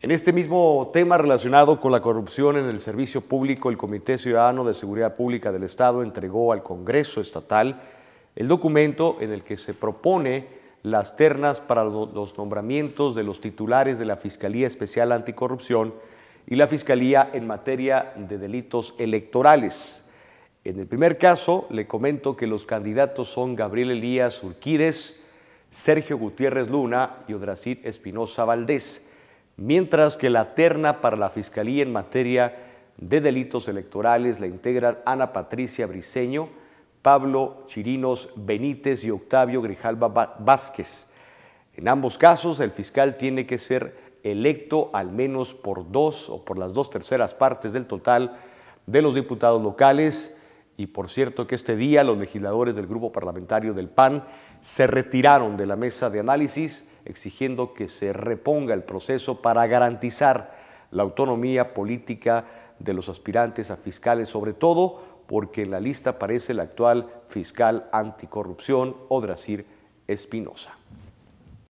En este mismo tema relacionado con la corrupción en el servicio público, el Comité Ciudadano de Seguridad Pública del Estado entregó al Congreso Estatal el documento en el que se propone las ternas para los nombramientos de los titulares de la Fiscalía Especial Anticorrupción y la Fiscalía en materia de delitos electorales. En el primer caso, le comento que los candidatos son Gabriel Elías Urquídez, Sergio Gutiérrez Luna y Odracid Espinosa Valdés mientras que la terna para la Fiscalía en materia de delitos electorales la integran Ana Patricia Briceño, Pablo Chirinos Benítez y Octavio Grijalba Vázquez. En ambos casos, el fiscal tiene que ser electo al menos por dos o por las dos terceras partes del total de los diputados locales. Y por cierto que este día los legisladores del grupo parlamentario del PAN se retiraron de la mesa de análisis exigiendo que se reponga el proceso para garantizar la autonomía política de los aspirantes a fiscales, sobre todo porque en la lista aparece la actual fiscal anticorrupción, Odrasir Espinosa.